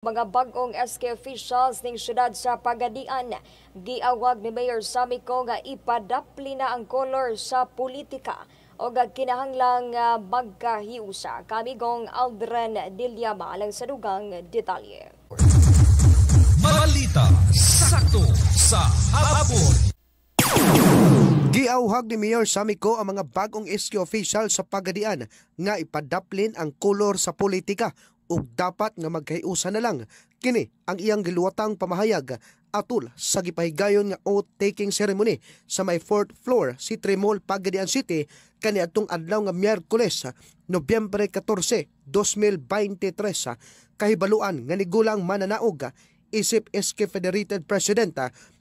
Mga bagong SK officials ng syudad sa Pagadian, giawag ni Mayor Samico nga ipadapli na ang color sa politika o kinahanglang ah, magkahiusa. Kami gong Aldren Dilyama lang sa dugang detalye. Balita sakto sa hapon. Giauhag ni Mayor Samico ang mga bagong SK official sa Pagadian nga ipadaplin ang kolor sa politika ug dapat nga magkaiusa na lang kini ang iyang giluwatang pamahayag atul sa gipahigayon nga oath-taking ceremony sa may 4th floor si Tremol Pagadian City kaniadtong adlaw nga Miyerkules, Nobyembre 14, 2023 kahibaluan nga nigulang mananaog isip SK Federated President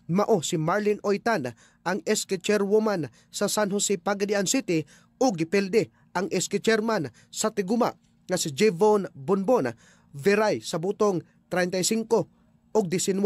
mao si Marlin Oitan ang SK Chairwoman sa San Jose Pagadian City ug gipilde ang SK Chairman sa Tiguma nga si Jevon Bonbon ah, veray sa butong 35 og 19.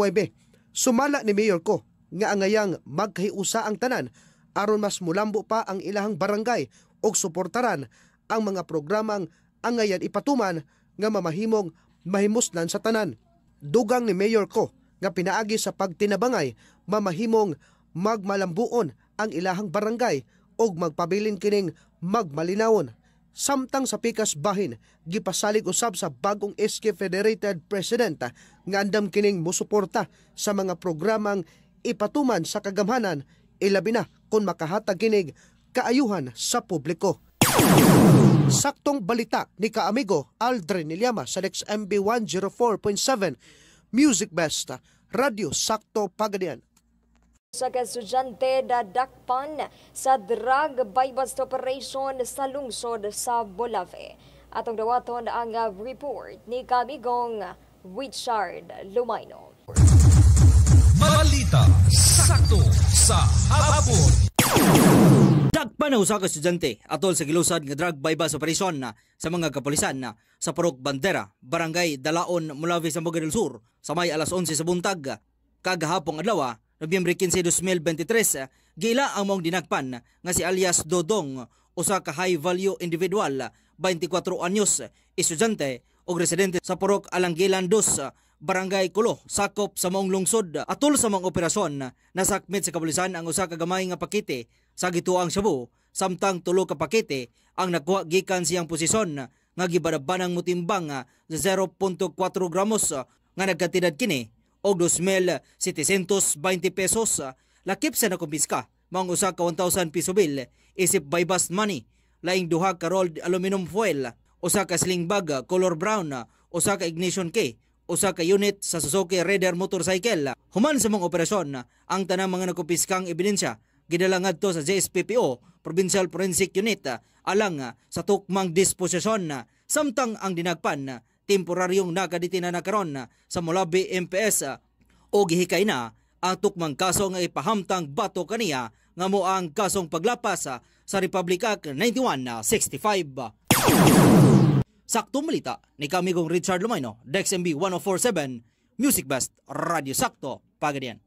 Sumala ni Mayor ko nga angayang magkahiusa ang tanan aron mas mulambo pa ang ilahang barangay og suportaran ang mga programang angayan ipatuman nga mamahimong mahimusnan sa tanan. Dugang ni Mayor ko nga pinaagi sa pagtinabangay mamahimong magmalambuon ang ilahang barangay og magpabilin kining magmalinawon Samtang sa pikas bahin, gipasalig usab sa bagong SK Federated President nga andam kining musuporta sa mga programang ipatuman sa kagamhanan, ilabi na kon makahatag kinig kaayuhan sa publiko. Saktong balita ni kaamigo Aldrin Nilyama sa Lex MB 104.7 Music Best Radio Sakto Pagadian sa estudyante dadakpan sa drug bypass operation sa lungsod sa Bolave. Atong dawaton ang ah, report ni Kamigong Richard Lumino. Balita sakto sa hapon. Dakpan na usa estudyante atol sa gilusad ng drug bypass operation na sa mga kapulisan na sa Parok Bandera, Barangay Dalaon, Mulave, Sambuca del Sur sa may alas 11 sa buntag kagahapong adlaw ah, Nobyembre 15, 2023, eh, gila ang dinagpan nga si alias Dodong, usa ka high-value individual, 24 anyos, estudyante o residente sa Purok Alanggilan 2, Barangay Kulo, sakop sa maong lungsod. Atol sa mga operasyon, nasakmit sa kabulisan ang usa ka gamay nga pakete sa gituang Cebu, samtang tulo ka pakete ang nakuha gikan siyang posisyon nga gibadabanang mutimbang sa eh, 0.4 gramos nga nagkatidad kini og 2,720 pesos lakip sa nakumpiska mang usa ka 1,000 piso bill isip bypass money laing duha ka rolled aluminum foil usa ka sling bag color brown usa ka ignition key usa ka unit sa Suzuki Raider motorcycle. Human sa mga operasyon, ang tanang mga nakupiskang ebidensya gidala ngadto sa JSPPO Provincial Forensic Unit alang sa tukmang disposisyon samtang ang dinagpan temporaryong nakaditi na nakaron sa Mulabi MPS ah, o gihikay na ang tukmang kaso nga ipahamtang bato kaniya nga mo ang kasong paglapas ah, sa Republic Act 9165. Sakto malita ni kamigong Richard Lumayno, DexMB 1047, Music Best, Radio Sakto, Pagadian.